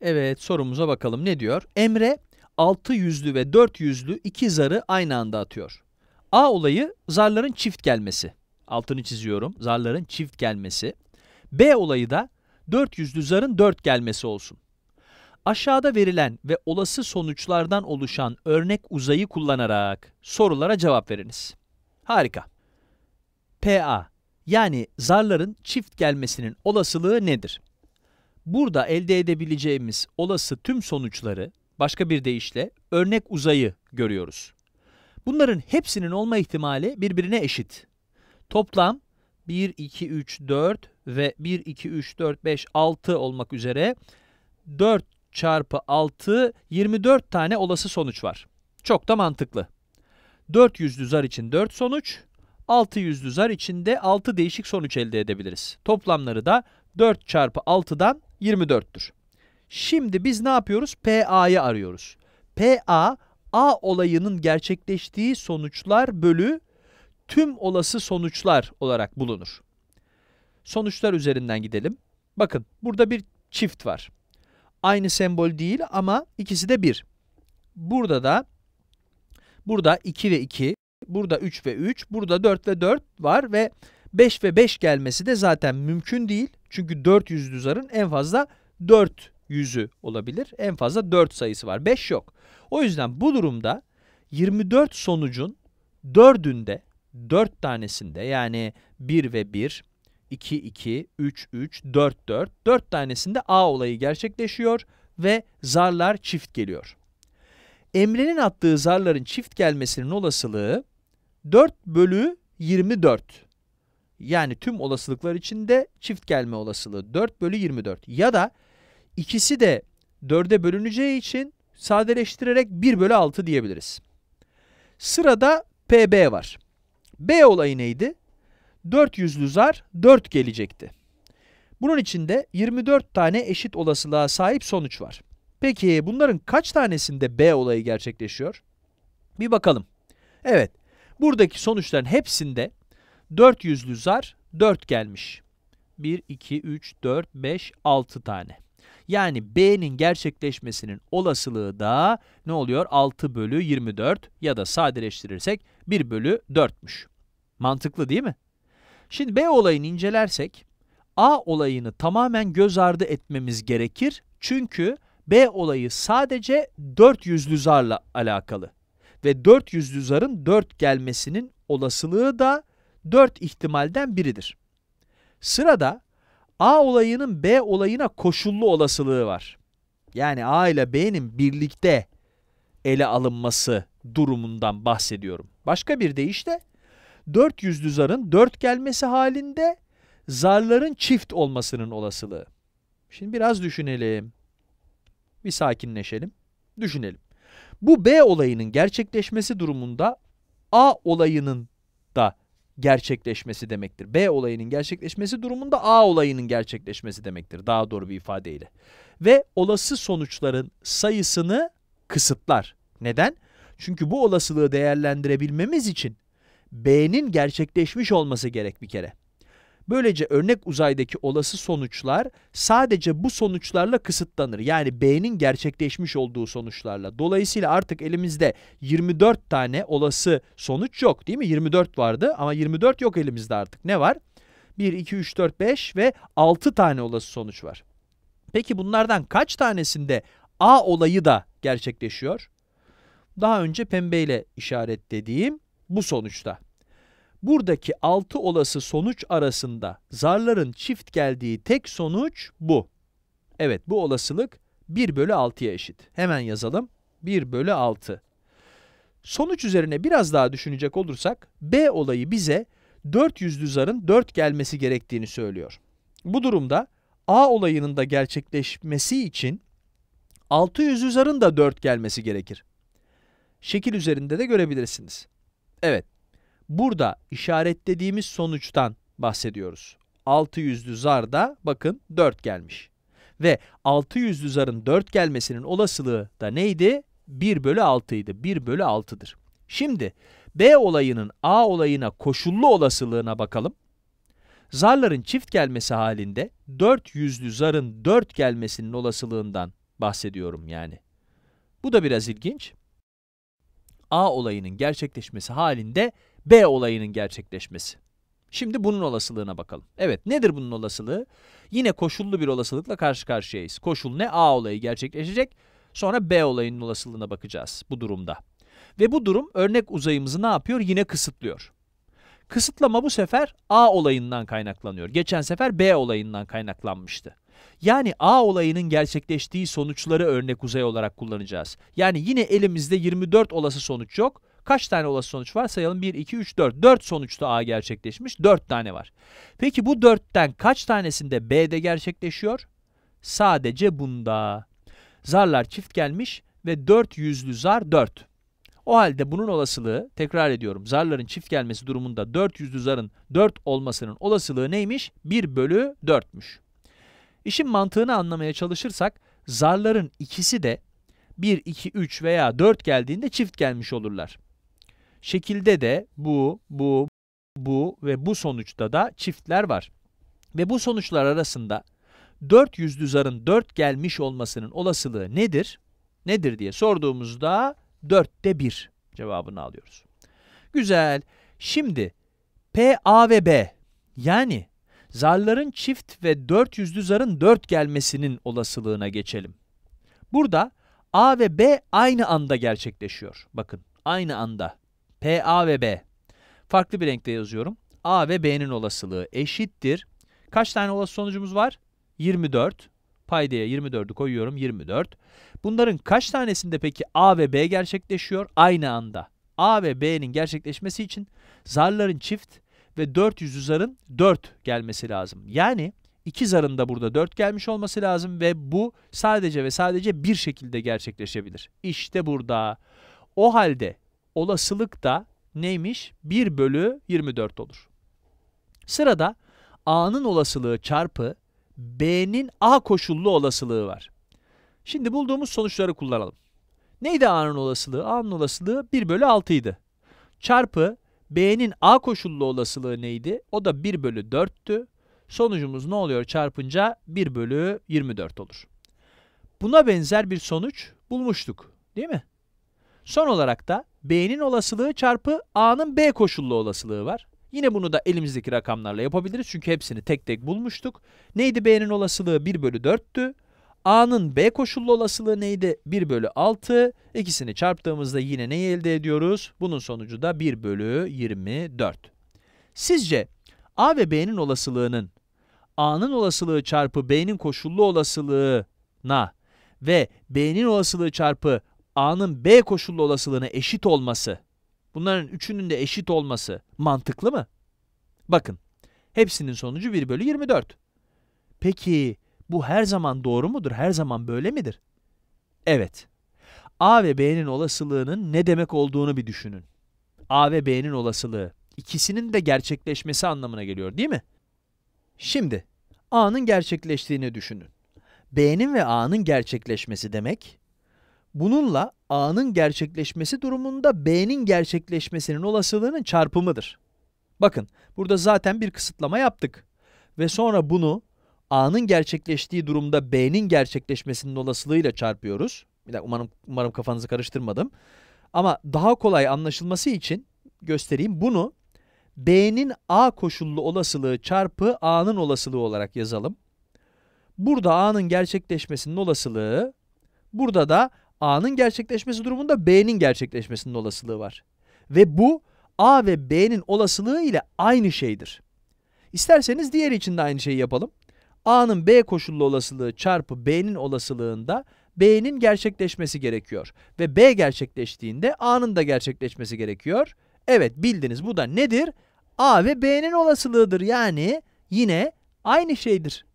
Evet sorumuza bakalım ne diyor? Emre 6 yüzlü ve 4 yüzlü iki zarı aynı anda atıyor. A olayı zarların çift gelmesi. Altını çiziyorum. Zarların çift gelmesi. B olayı da 4 yüzlü zarın 4 gelmesi olsun. Aşağıda verilen ve olası sonuçlardan oluşan örnek uzayı kullanarak sorulara cevap veriniz. Harika. PA yani zarların çift gelmesinin olasılığı nedir? Burada elde edebileceğimiz olası tüm sonuçları başka bir deyişle örnek uzayı görüyoruz. Bunların hepsinin olma ihtimali birbirine eşit. Toplam 1, 2, 3, 4 ve 1, 2, 3, 4, 5, 6 olmak üzere 4 çarpı 6, 24 tane olası sonuç var. Çok da mantıklı. 4 yüzlü zar için 4 sonuç, 6 yüzlü zar için de 6 değişik sonuç elde edebiliriz. Toplamları da 4 çarpı 6'dan 24'tür. Şimdi biz ne yapıyoruz? PA'yı arıyoruz. PA, A olayının gerçekleştiği sonuçlar bölü tüm olası sonuçlar olarak bulunur. Sonuçlar üzerinden gidelim. Bakın burada bir çift var. Aynı sembol değil ama ikisi de 1. Burada da burada 2 ve 2, burada 3 ve 3, burada 4 ve 4 var ve 5 ve 5 gelmesi de zaten mümkün değil. Çünkü 4 yüzlü zarın en fazla 4 yüzü olabilir. En fazla 4 sayısı var. 5 yok. O yüzden bu durumda 24 sonucun 4'ünde 4 tanesinde yani 1 ve 1, 2, 2, 3, 3, 4, 4, 4 tanesinde A olayı gerçekleşiyor ve zarlar çift geliyor. Emre'nin attığı zarların çift gelmesinin olasılığı 4 bölü 24. Yani tüm olasılıklar içinde çift gelme olasılığı 4 bölü 24. Ya da ikisi de 4'e bölüneceği için sadeleştirerek 1 bölü 6 diyebiliriz. Sırada PB var. B olayı neydi? 4 yüzlü zar 4 gelecekti. Bunun içinde 24 tane eşit olasılığa sahip sonuç var. Peki bunların kaç tanesinde B olayı gerçekleşiyor? Bir bakalım. Evet, buradaki sonuçların hepsinde 4 yüzlü zar 4 gelmiş. 1, 2, 3, 4, 5, 6 tane. Yani B'nin gerçekleşmesinin olasılığı da ne oluyor? 6 bölü 24 ya da sadeleştirirsek 1 bölü 4'müş. Mantıklı değil mi? Şimdi B olayını incelersek A olayını tamamen göz ardı etmemiz gerekir. Çünkü B olayı sadece 4 yüzlü zarla alakalı. Ve 4 yüzlü zarın 4 gelmesinin olasılığı da 4 ihtimalden biridir. Sırada A olayının B olayına koşullu olasılığı var. Yani A ile B'nin birlikte ele alınması durumundan bahsediyorum. Başka bir deyişle 400'lü zarın 4 gelmesi halinde zarların çift olmasının olasılığı. Şimdi biraz düşünelim. Bir sakinleşelim. Düşünelim. Bu B olayının gerçekleşmesi durumunda A olayının da gerçekleşmesi demektir. B olayının gerçekleşmesi durumunda A olayının gerçekleşmesi demektir daha doğru bir ifadeyle. Ve olası sonuçların sayısını kısıtlar. Neden? Çünkü bu olasılığı değerlendirebilmemiz için B'nin gerçekleşmiş olması gerek bir kere. Böylece örnek uzaydaki olası sonuçlar sadece bu sonuçlarla kısıtlanır. Yani B'nin gerçekleşmiş olduğu sonuçlarla. Dolayısıyla artık elimizde 24 tane olası sonuç yok değil mi? 24 vardı ama 24 yok elimizde artık. Ne var? 1, 2, 3, 4, 5 ve 6 tane olası sonuç var. Peki bunlardan kaç tanesinde A olayı da gerçekleşiyor? Daha önce pembeyle işaretlediğim bu sonuçta. Buradaki 6 olası sonuç arasında zarların çift geldiği tek sonuç bu. Evet bu olasılık 1 bölü 6'ya eşit. Hemen yazalım. 1 bölü 6. Sonuç üzerine biraz daha düşünecek olursak B olayı bize 4 zarın 4 gelmesi gerektiğini söylüyor. Bu durumda A olayının da gerçekleşmesi için 6 zarın da 4 gelmesi gerekir. Şekil üzerinde de görebilirsiniz. Evet, Burada işaretlediğimiz sonuçtan bahsediyoruz. 6 yüzlü zarda bakın 4 gelmiş. Ve 6 yüzlü zarın 4 gelmesinin olasılığı da neydi? 1 bölü 6 idi. 1 bölü 6'dır. Şimdi B olayının A olayına koşullu olasılığına bakalım. Zarların çift gelmesi halinde 4 yüzlü zarın 4 gelmesinin olasılığından bahsediyorum yani. Bu da biraz ilginç. A olayının gerçekleşmesi halinde B olayının gerçekleşmesi. Şimdi bunun olasılığına bakalım. Evet nedir bunun olasılığı? Yine koşullu bir olasılıkla karşı karşıyayız. Koşul ne? A olayı gerçekleşecek. Sonra B olayının olasılığına bakacağız bu durumda. Ve bu durum örnek uzayımızı ne yapıyor? Yine kısıtlıyor. Kısıtlama bu sefer A olayından kaynaklanıyor. Geçen sefer B olayından kaynaklanmıştı. Yani A olayının gerçekleştiği sonuçları örnek uzay olarak kullanacağız. Yani yine elimizde 24 olası sonuç yok. Kaç tane olası sonuç var? Sayalım 1, 2, 3, 4. 4 sonuçta A gerçekleşmiş. 4 tane var. Peki bu 4'ten kaç tanesinde B'de gerçekleşiyor? Sadece bunda. Zarlar çift gelmiş ve 4 yüzlü zar 4. O halde bunun olasılığı tekrar ediyorum zarların çift gelmesi durumunda 4 yüzlü zarın 4 olmasının olasılığı neymiş? 1 bölü 4'müş. İşin mantığını anlamaya çalışırsak zarların ikisi de 1, 2, 3 veya 4 geldiğinde çift gelmiş olurlar. Şekilde de bu, bu, bu ve bu sonuçta da çiftler var. Ve bu sonuçlar arasında 4 yüzdüzarın 4 gelmiş olmasının olasılığı nedir? Nedir diye sorduğumuzda 4'te 1 cevabını alıyoruz. Güzel. Şimdi P, A ve B yani zarların çift ve 4 yüzlü zarın 4 gelmesinin olasılığına geçelim. Burada A ve B aynı anda gerçekleşiyor. Bakın aynı anda. P, A ve B. Farklı bir renkte yazıyorum. A ve B'nin olasılığı eşittir. Kaç tane olası sonucumuz var? 24. Paydaya 24'ü koyuyorum. 24. Bunların kaç tanesinde peki A ve B gerçekleşiyor? Aynı anda. A ve B'nin gerçekleşmesi için zarların çift ve 400 zarın 4 gelmesi lazım. Yani iki zarın da burada 4 gelmiş olması lazım ve bu sadece ve sadece bir şekilde gerçekleşebilir. İşte burada. O halde olasılık da neymiş? 1 bölü 24 olur. Sırada A'nın olasılığı çarpı B'nin A koşullu olasılığı var. Şimdi bulduğumuz sonuçları kullanalım. Neydi A'nın olasılığı? A'nın olasılığı 1 bölü 6 idi. Çarpı B'nin A koşullu olasılığı neydi? O da 1 bölü 4'tü. Sonucumuz ne oluyor çarpınca? 1 bölü 24 olur. Buna benzer bir sonuç bulmuştuk değil mi? Son olarak da B'nin olasılığı çarpı A'nın B koşullu olasılığı var. Yine bunu da elimizdeki rakamlarla yapabiliriz. Çünkü hepsini tek tek bulmuştuk. Neydi B'nin olasılığı? 1 bölü 4'tü. A'nın B koşullu olasılığı neydi? 1 bölü 6. İkisini çarptığımızda yine neyi elde ediyoruz? Bunun sonucu da 1 bölü 24. Sizce A ve B'nin olasılığının A'nın olasılığı çarpı B'nin koşullu olasılığına ve B'nin olasılığı çarpı A'nın B koşullu olasılığına eşit olması, bunların üçünün de eşit olması mantıklı mı? Bakın, hepsinin sonucu 1 bölü 24. Peki, bu her zaman doğru mudur? Her zaman böyle midir? Evet. A ve B'nin olasılığının ne demek olduğunu bir düşünün. A ve B'nin olasılığı ikisinin de gerçekleşmesi anlamına geliyor değil mi? Şimdi A'nın gerçekleştiğini düşünün. B'nin ve A'nın gerçekleşmesi demek Bununla A'nın gerçekleşmesi durumunda B'nin gerçekleşmesinin olasılığının çarpımıdır. Bakın burada zaten bir kısıtlama yaptık. Ve sonra bunu A'nın gerçekleştiği durumda B'nin gerçekleşmesinin olasılığıyla çarpıyoruz. Bir dakika umarım, umarım kafanızı karıştırmadım. Ama daha kolay anlaşılması için göstereyim. Bunu B'nin A koşullu olasılığı çarpı A'nın olasılığı olarak yazalım. Burada A'nın gerçekleşmesinin olasılığı, burada da A'nın gerçekleşmesi durumunda B'nin gerçekleşmesinin olasılığı var. Ve bu A ve B'nin olasılığı ile aynı şeydir. İsterseniz diğeri için de aynı şeyi yapalım. A'nın B koşullu olasılığı çarpı B'nin olasılığında B'nin gerçekleşmesi gerekiyor. Ve B gerçekleştiğinde A'nın da gerçekleşmesi gerekiyor. Evet bildiniz bu da nedir? A ve B'nin olasılığıdır yani yine aynı şeydir.